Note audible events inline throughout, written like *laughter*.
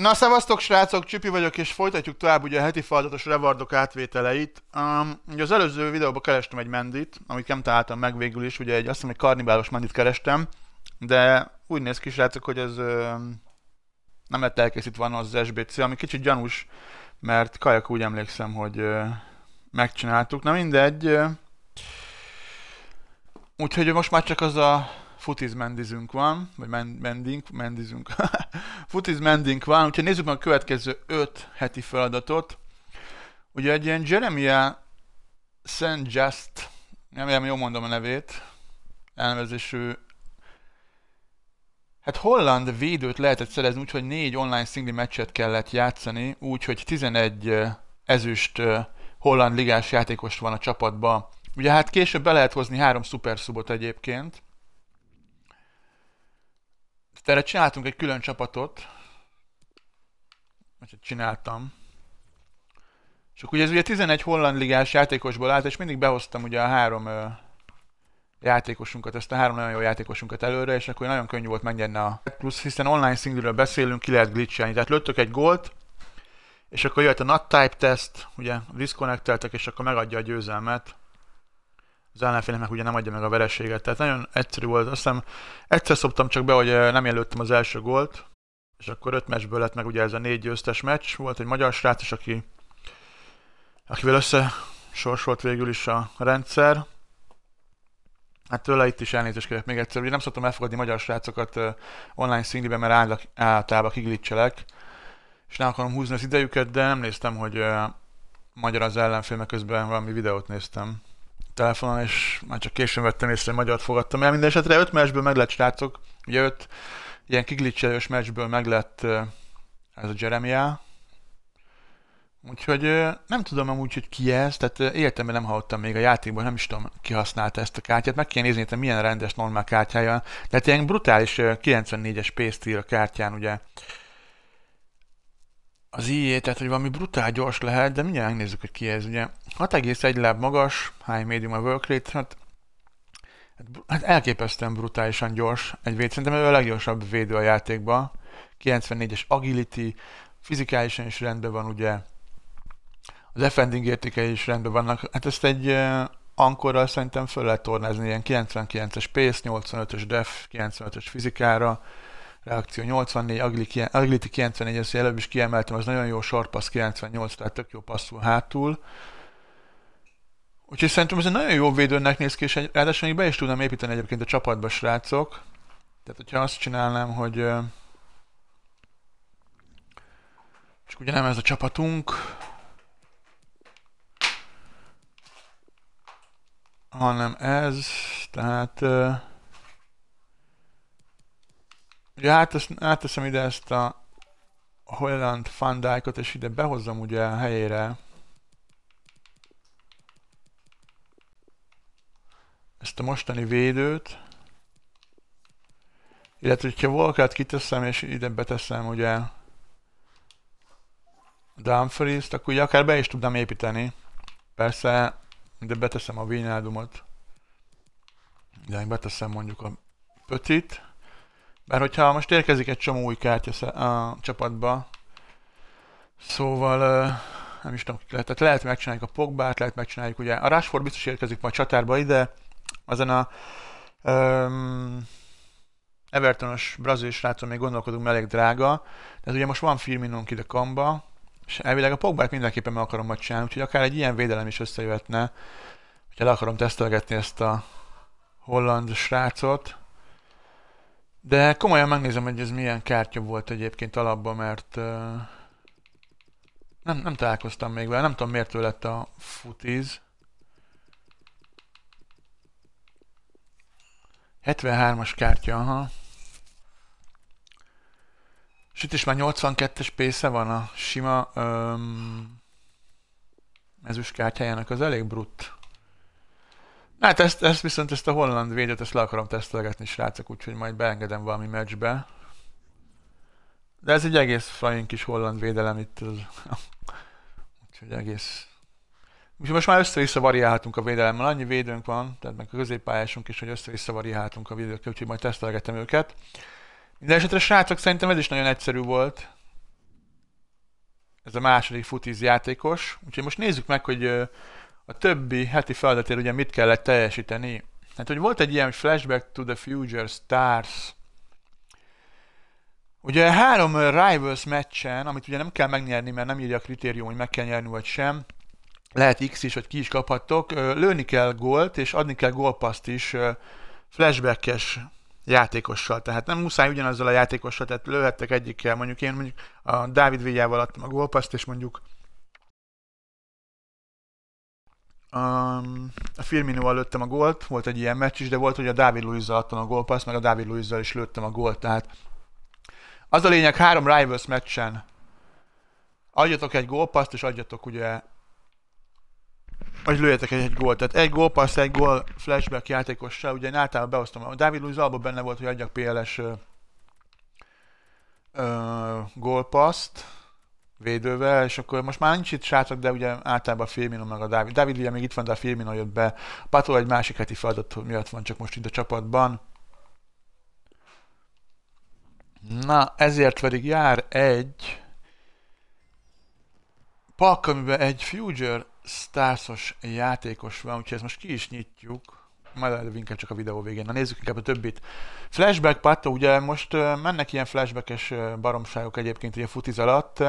Na, szevasztok srácok, Csipi vagyok, és folytatjuk tovább ugye a heti feladatos revardok átvételeit. Um, ugye az előző videóban kerestem egy mendit, amit nem találtam meg végül is, ugye egy, azt hiszem egy karnibálos mendit kerestem, de úgy néz ki srácok, hogy ez um, nem lett elkészítve az SBC, ami kicsit gyanús, mert kajak úgy emlékszem, hogy uh, megcsináltuk. Na mindegy, uh, úgyhogy most már csak az a futiz mendizünk van, vagy men, mendink, mendizünk, *laughs* futiz mendink van, úgyhogy nézzük meg a következő öt heti feladatot. Ugye egy ilyen Jeremiah Saint Just, remélem jól mondom a nevét, elnevezésű Hát holland védőt lehetett szerezni, úgyhogy négy online szingli meccset kellett játszani, úgyhogy 11 ezüst holland ligás játékos van a csapatban. Ugye hát később be lehet hozni három szuperszubot egyébként, tehát erre csináltunk egy külön csapatot, vagy csináltam. És akkor ugye ez ugye 11 holland ligás játékosból állt, és mindig behoztam ugye a három ö, játékosunkat, ezt a három nagyon jó játékosunkat előre, és akkor nagyon könnyű volt megnyerni a plusz, hiszen online szingről beszélünk, ki lehet glitchelni. Tehát lőttök egy gólt, és akkor jött a nut type test, ugye disconnecteltek, és akkor megadja a győzelmet az ellenfélnek ugye nem adja meg a vereséget. Tehát nagyon egyszerű volt. Azt hiszem egyszer szoptam csak be, hogy eh, nem jelöltem az első gólt, és akkor öt meccsből lett meg ugye ez a négy győztes meccs. Volt egy magyar srác is, aki, akivel össze sorsolt végül is a rendszer. Hát tőle itt is elnézést kérek még egyszer. Ugye nem szoktam elfogadni magyar srácokat eh, online szinglibe, mert általában kiglitselek, és nem akarom húzni az idejüket, de nem néztem, hogy eh, magyar az ellenfél, közben valami videót néztem telefonon, és már csak későn vettem észre, hogy magyar fogadtam el. Minden 5 meccsből meg lett srácok, ugye 5 ilyen kiglicselős meccsből meg lett ez a Jeremiah. Úgyhogy nem tudom amúgy, hogy ki ez, tehát életemben nem hallottam még a játékban, nem is tudom, ki használta ezt a kártyát. Meg kell nézni, hogy milyen rendes, normál kártyája. Tehát ilyen brutális 94-es p kártyán ugye az IE, tehát hogy valami brutál gyors lehet, de mindjárt megnézzük, hogy ki ez. Ugye 6,1 láb magas, high medium a work rate, hát, hát, hát elképesztően brutálisan gyors egy véd. Szerintem ő a leggyorsabb védő a játékban. 94-es agility, fizikálisan is rendben van ugye, az defending értékei is rendben vannak. Hát ezt egy ankorral szerintem föl lehet tornázni, ilyen 99-es pace, 85-ös def, 95-ös fizikára, reakció 84, Agliti 94, ezt előbb is kiemeltem, az nagyon jó sorpassz 98, tehát tök jó passzul hátul. Úgyhogy szerintem ez egy nagyon jó védőnek néz ki, és egy, ráadásul még be is tudnám építeni egyébként a csapatba srácok. Tehát, hogyha azt csinálnám, hogy csak ugye nem ez a csapatunk, hanem ez, tehát Ugye áttesz, átteszem ide ezt a Holland fandájkot, és ide behozom ugye a helyére ezt a mostani védőt, illetve hogyha Volkát kiteszem, és ide beteszem ugye Dumfries-t, akkor ugye akár be is tudnám építeni. Persze, de beteszem a Vinádumot. De beteszem mondjuk a Petit. Bár hogyha most érkezik egy csomó új kártya a csapatba, szóval nem is tudom, lehet, tehát lehet megcsináljuk a Pogbát, lehet megcsináljuk ugye, a Rashford biztos érkezik majd csatárba ide, azon a um, Evertonos brazil srácon még gondolkodunk, elég drága, de ugye most van Firminunk ide kamba, és elvileg a Pogbát mindenképpen meg akarom majd csinálni, úgyhogy akár egy ilyen védelem is összejöhetne, hogyha le akarom tesztelgetni ezt a holland srácot. De komolyan megnézem, hogy ez milyen kártya volt egyébként alapban, mert nem, nem találkoztam még vele. Nem tudom, miért ő lett a futiz. 73-as kártya, aha. És itt is már 82-es pésze van a sima um, ezüst kártyájának, az elég brutt. Hát ezt, ezt viszont ezt a holland védőt ezt le akarom tesztelgetni, srácok, úgyhogy majd beengedem valami meccsbe. De ez egy egész fajn kis holland védelem itt. Az... *laughs* úgyhogy egész... Úgyhogy most már össze-vissza variálhatunk a védelemmel, annyi védőnk van, tehát meg a középpályásunk is, hogy össze-vissza variálhatunk a védőkkel, úgyhogy majd tesztelgetem őket. Mindenesetre srácok, szerintem ez is nagyon egyszerű volt. Ez a második futíz játékos. Úgyhogy most nézzük meg, hogy a többi heti feladatért ugye mit kellett teljesíteni? Hát, hogy volt egy ilyen Flashback to the Future Stars Ugye három Rivals meccsen, amit ugye nem kell megnyerni, mert nem írja a kritérium, hogy meg kell nyerni vagy sem, lehet X is, vagy ki is kaphattok, lőni kell gólt, és adni kell gólpaszt is flashbackes játékossal. Tehát nem muszáj ugyanazzal a játékossal, tehát lőhettek egyikkel, mondjuk én mondjuk a Dávid Vigyával adtam a gólpaszt, és mondjuk Um, a a Firminóval lőttem a gólt, volt egy ilyen meccs is, de volt, hogy a Dávid Luizzal adtam a gólpaszt, meg a Dávid Luizzal is lőttem a gólt, tehát az a lényeg, három Rivals meccsen adjatok egy gólpaszt, és adjatok ugye hogy lőjetek egy, egy gólt. Tehát egy gólpassz, egy gól flashback játékossal, ugye én általában beosztom. A Dávid Luiz abban benne volt, hogy adjak PLS gólpaszt, védővel, és akkor most már nincs itt srácok, de ugye általában a Firmino meg a Dávid. Dávid ugye még itt van, de a Firmino jött be. Patol egy másik heti feladat miatt van csak most itt a csapatban. Na, ezért pedig jár egy pak, amiben egy Future Starsos játékos van, úgyhogy ezt most ki is nyitjuk majd előbb inkább csak a videó végén. Na nézzük inkább a többit. Flashback patta, ugye most mennek ilyen flashbackes baromságok egyébként ugye futiz alatt.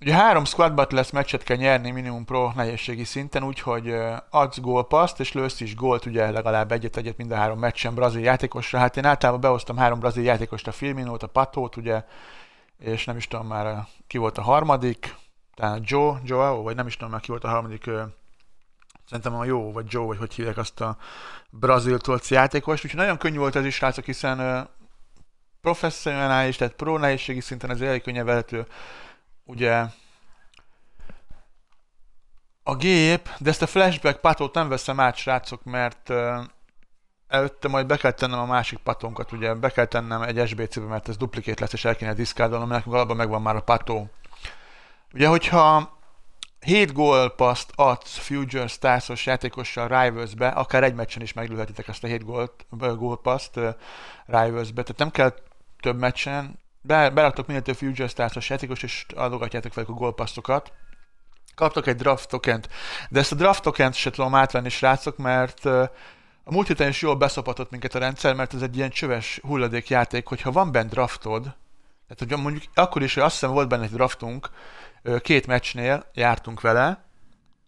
Ugye három squad lesz meccset kell nyerni minimum pro nehézségi szinten, úgyhogy adsz gólpaszt, és lősz is gólt, ugye legalább egyet-egyet mind a három meccsen brazil játékosra. Hát én általában behoztam három brazil játékost, a Filminót, a Patót, ugye, és nem is tudom már ki volt a harmadik, talán Joe, Joao, vagy nem is tudom már ki volt a harmadik szerintem a jó, vagy Joe, vagy hogy hívják azt a brazil tolci játékost, úgyhogy nagyon könnyű volt ez is, srácok, hiszen professzionális, tehát pro nehézségi szinten ez elég könnyen vehető. Ugye a gép, de ezt a flashback patót nem veszem át, srácok, mert uh, előtte majd be kell tennem a másik patonkat, ugye be kell tennem egy SBC-be, mert ez duplikét lesz, és el kéne diszkádolnom, nekünk alapban megvan már a pató. Ugye, hogyha 7 paszt adsz Future Stars-os játékossal be akár egy meccsen is meglőhetitek ezt a 7 paszt rivals-be. tehát nem kell több meccsen, Be, beraktok több Future Stars-os játékos, és adogatjátok velük a gólpasszokat. Kaptok egy draft tokent, de ezt a draft tokent se tudom átvenni, srácok, mert a múlt héten is jól beszopatott minket a rendszer, mert ez egy ilyen csöves hulladékjáték, hogyha van bent draftod, tehát hogy mondjuk akkor is, hogy azt hiszem volt benne egy draftunk, két meccsnél jártunk vele,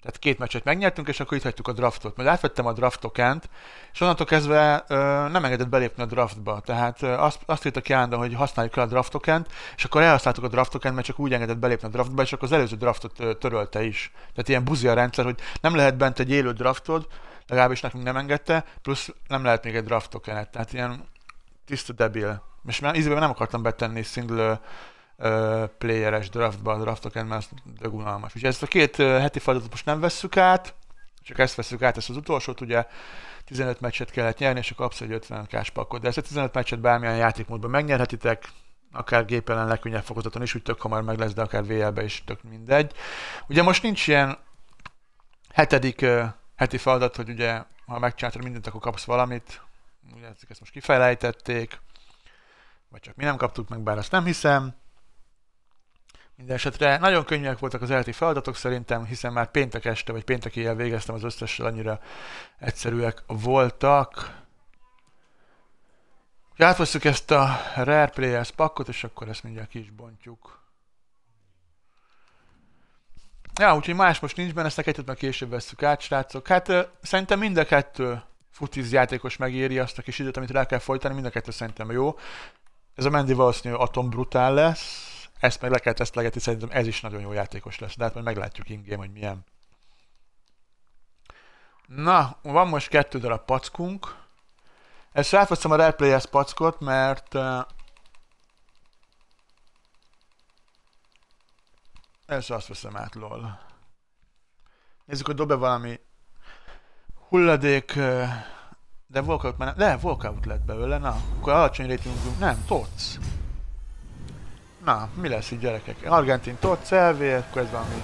tehát két meccset megnyertünk, és akkor itt hagytuk a draftot. Majd átvettem a draftokent, és onnantól kezdve ö, nem engedett belépni a draftba. Tehát ö, azt, azt írta ki hogy használjuk el a draftokent, és akkor elhasználtuk a draftokent, mert csak úgy engedett belépni a draftba, és akkor az előző draftot ö, törölte is. Tehát ilyen buzi a rendszer, hogy nem lehet bent egy élő draftod, legalábbis nekünk nem engedte, plusz nem lehet még egy tokenet. Tehát ilyen tiszta debil. És már nem akartam betenni single playeres draftban a draftokon, mert az dögunalmas. Úgyhogy ezt a két heti feladatot most nem vesszük át, csak ezt veszük át, ezt az utolsót, ugye 15 meccset kellett nyerni, és akkor kapsz egy 50 k pakot. De ezt a 15 meccset bármilyen játékmódban megnyerhetitek, akár gépelen legkönnyebb fokozaton is, úgy tök hamar meg lesz, de akár VL-be is tök mindegy. Ugye most nincs ilyen hetedik uh, heti feladat, hogy ugye ha megcsináltad mindent, akkor kapsz valamit. Ugye ezt most kifelejtették, vagy csak mi nem kaptuk meg, bár azt nem hiszem. Mindenesetre nagyon könnyűek voltak az elti feladatok szerintem, hiszen már péntek este vagy péntek éjjel végeztem az összessel, annyira egyszerűek voltak. Átfosszuk ezt a Rare Players pakkot, és akkor ezt mindjárt ki is bontjuk. Ja, úgyhogy más most nincs benne, ezt a kettőt meg később veszük át, srácok. Hát szerintem mind a kettő futiz játékos megéri azt a kis időt, amit rá kell folytani, mind a kettő szerintem jó. Ez a Mendy valószínű atom brutál lesz ezt meg le kell tesztelgetni, szerintem ez is nagyon jó játékos lesz, de hát majd meglátjuk ingém, hogy milyen. Na, van most kettő darab packunk. Ezt ráfeszem a Rare Players packot, mert eh, Ezt azt veszem át, lol. Nézzük, hogy dob-e valami hulladék... Eh, de Walkout már nem... De, Walkout lett belőle, na. Akkor alacsony rétünk... Nem, tocs. Na, mi lesz így gyerekek? Argentin tot, Celvé, akkor ez valami.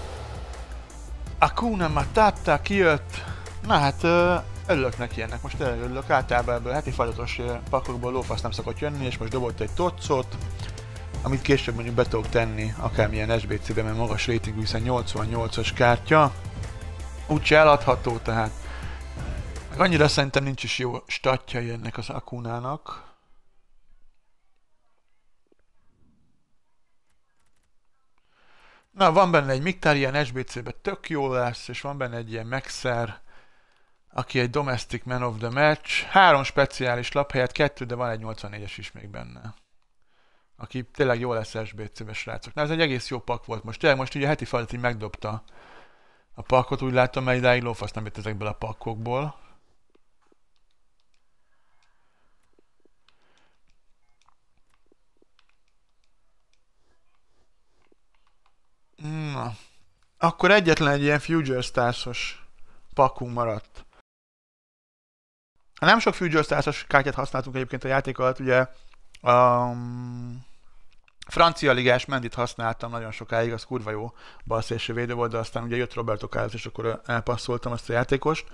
Kuna Matata kijött. Na hát, örülök neki ennek, most örülök. Általában ebből heti fagyatos pakokból lófasz nem szokott jönni, és most dobott egy totszot, amit később mondjuk be tudok tenni akármilyen SBC-be, mert magas ratingű, hiszen 88-as kártya. Úgyse eladható, tehát. Meg annyira szerintem nincs is jó statja ennek az Akunának. Na, van benne egy miktár, ilyen SBC-be tök jó lesz, és van benne egy ilyen Maxer, aki egy Domestic Man of the Match. Három speciális lap helyett kettő, de van egy 84-es is még benne. Aki tényleg jó lesz SBC-be, srácok. Na, ez egy egész jó pak volt most. Tényleg most ugye a heti feladat így megdobta a pakot, úgy látom, mert idáig lófasz nem jött ezekből a pakokból. Na, akkor egyetlen egy ilyen Future Stars-os pakunk maradt. Nem sok Future Stars-os kártyát használtunk egyébként a játék alatt, ugye um, francia ligás mendit használtam nagyon sokáig, az kurva jó balszélső védő volt, de aztán ugye jött Roberto Carlos, és akkor elpasszoltam ezt a játékost.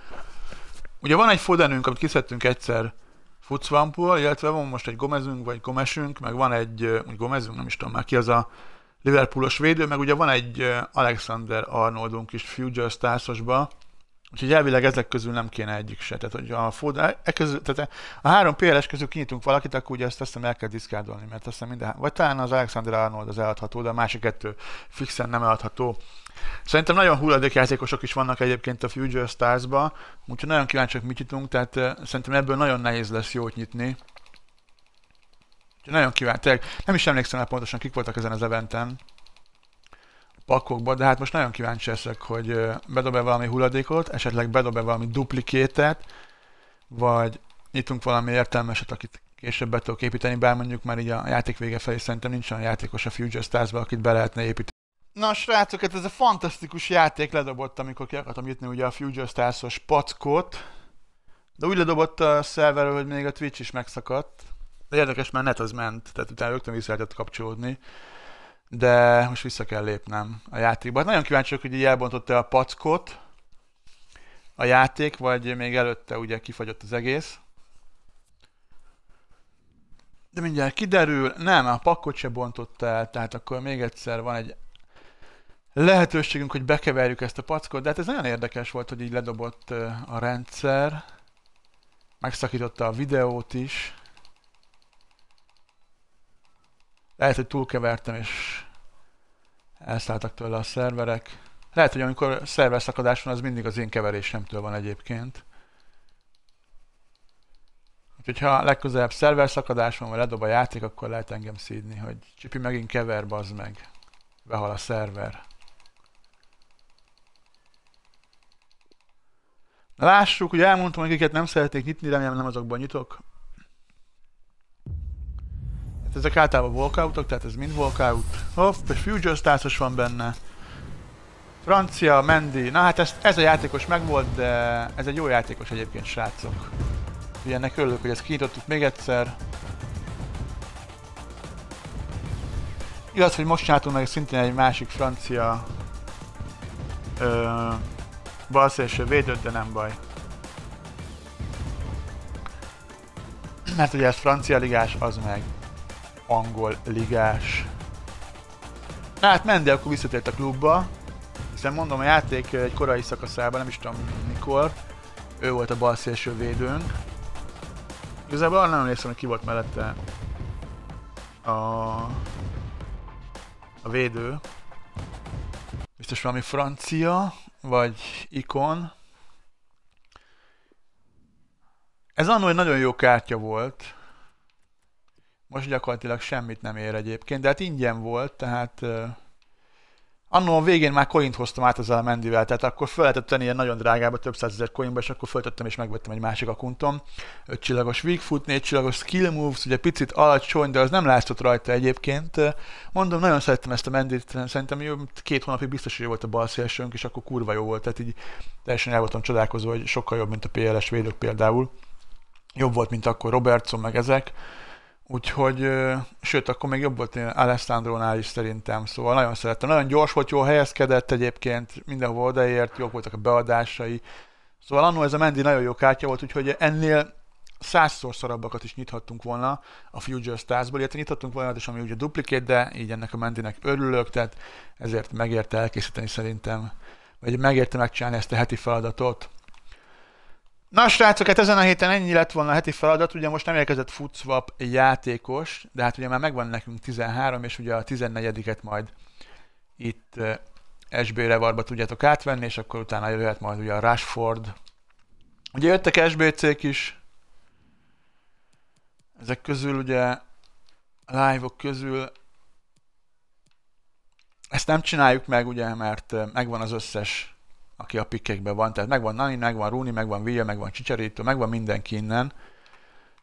Ugye van egy fodenünk, amit kiszedtünk egyszer Futsvampul, illetve van most egy gomezünk, vagy gomesünk, meg van egy, úgy gomezünk, nem is tudom már ki az a Liverpoolos védő, meg ugye van egy Alexander Arnoldunk is Future Starsosba, úgyhogy elvileg ezek közül nem kéne egyik se. Tehát, hogy a, Foden, e, e közül, tehát a három PLS közül kinyitunk valakit, akkor ugye ezt aztán el kell diszkárdolni, mert aztán minden, vagy talán az Alexander Arnold az eladható, de a másik kettő fixen nem eladható. Szerintem nagyon hulladékjátékosok is vannak egyébként a Future Stars-ba, úgyhogy nagyon kíváncsiak mit nyitunk, tehát szerintem ebből nagyon nehéz lesz jót nyitni. Nagyon kíváncsi. Tényleg nem is emlékszem el pontosan, kik voltak ezen az eventen pakokba, de hát most nagyon kíváncsi leszek, hogy bedob-e valami hulladékot, esetleg bedob-e valami duplikétet, vagy nyitunk valami értelmeset, akit később be tudok építeni, bár mondjuk már így a játék vége felé szerintem nincs olyan játékos a Future stars akit be lehetne építeni. Na srácok, hát ez a fantasztikus játék ledobott, amikor ki akartam nyitni ugye a Future Stars-os packot, de úgy ledobott a szerverről, hogy még a Twitch is megszakadt, de érdekes, mert net az ment, tehát utána rögtön vissza lehetett kapcsolódni. De most vissza kell lépnem a játékba. Hát nagyon kíváncsi vagyok, hogy így elbontotta a packot a játék, vagy még előtte ugye kifagyott az egész. De mindjárt kiderül, nem, a pakkot se bontotta el, tehát akkor még egyszer van egy lehetőségünk, hogy bekeverjük ezt a packot, de hát ez nagyon érdekes volt, hogy így ledobott a rendszer. Megszakította a videót is. Lehet, hogy túlkevertem, és elszálltak tőle a szerverek. Lehet, hogy amikor szerverszakadás van, az mindig az én keverésemtől van egyébként. Úgyhogy ha legközelebb szerverszakadás van, vagy ledob a játék, akkor lehet engem szídni, hogy Csipi megint kever, bazd meg. Behal a szerver. Na lássuk, ugye elmondtam, akiket nem szeretnék nyitni, remélem nem azokban nyitok. Hát ezek általában walkoutok, tehát ez mind walkout. Hopp, és Future stars van benne. Francia, Mendy. Na hát ez, ez a játékos megvolt, de ez egy jó játékos egyébként, srácok. Ilyennek örülök, hogy ezt kinyitottuk még egyszer. Igaz, hogy most csináltunk meg szintén egy másik francia balszélső védőt, de nem baj. Mert ugye ez francia ligás, az meg angol ligás. Na hát Mendy akkor visszatért a klubba, hiszen mondom a játék egy korai szakaszában, nem is tudom mikor, ő volt a bal szélső védőnk. Igazából arra nem emlékszem, hogy ki volt mellette a, a védő. Biztos valami francia, vagy ikon. Ez annól egy nagyon jó kártya volt most gyakorlatilag semmit nem ér egyébként, de hát ingyen volt, tehát uh, annó a végén már coin hoztam át ezzel a tehát akkor fel lehetett tenni ilyen nagyon drágába, több százezer coinba, és akkor föltettem és megvettem egy másik akuntom. 5 csillagos foot, 4 csillagos Skill Moves, ugye picit alacsony, de az nem látszott rajta egyébként. Mondom, nagyon szerettem ezt a mendit, szerintem jó, két hónapig biztos, hogy jó volt a bal szélsőnk, és akkor kurva jó volt, tehát így teljesen el voltam csodálkozó, hogy sokkal jobb, mint a PLS védők például. Jobb volt, mint akkor Robertson, meg ezek. Úgyhogy, sőt, akkor még jobb volt én Alessandrónál is szerintem, szóval nagyon szerettem. Nagyon gyors volt, jól helyezkedett egyébként, mindenhol odaért, jók voltak a beadásai. Szóval annó ez a Mendi nagyon jó kártya volt, úgyhogy ennél százszor szarabbakat is nyithattunk volna a Future Stars-ból, illetve nyithattunk volna, és ami ugye duplikét, de így ennek a Mendinek örülök, tehát ezért megérte elkészíteni szerintem, vagy megérte megcsinálni ezt a heti feladatot. Na srácok, hát ezen a héten ennyi lett volna a heti feladat, ugye most nem érkezett futswap játékos, de hát ugye már megvan nekünk 13, és ugye a 14-et majd itt SB Revarba tudjátok átvenni, és akkor utána jöhet majd ugye a Rashford. Ugye jöttek SBC-k is, ezek közül ugye live-ok közül ezt nem csináljuk meg ugye, mert megvan az összes aki a pikkekben van. Tehát megvan Nani, megvan Rúni, megvan Villa, megvan Csicserítő, megvan mindenki innen.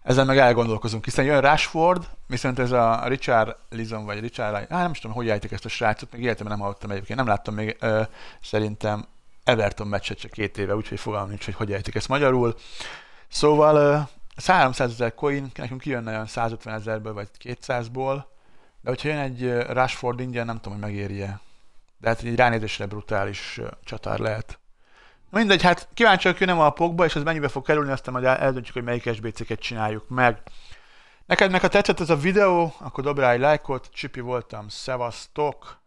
Ezen meg elgondolkozunk, hiszen jön Rashford, viszont ez a Richard Lison vagy Richard Lyon, nem is tudom, hogy jelentik ezt a srácot, még életemben nem hallottam egyébként, nem láttam még ö, szerintem Everton meccset csak két éve, úgyhogy fogalmam nincs, hogy hogy jelentik ezt magyarul. Szóval ö, 300 ezer coin, nekünk kijönne olyan 150 ezerből vagy 200-ból, de hogyha jön egy Rashford ingyen, nem tudom, hogy megéri lehet, hogy egy ránézésre brutális csatár lehet. Mindegy, hát kíváncsiak nem a pokba, és ez mennyibe fog kerülni, aztán majd eldöntjük, hogy melyik SBC-ket csináljuk meg. Neked meg ha tetszett ez a videó, akkor dobj rá egy lájkot, Csipi voltam, szevasztok!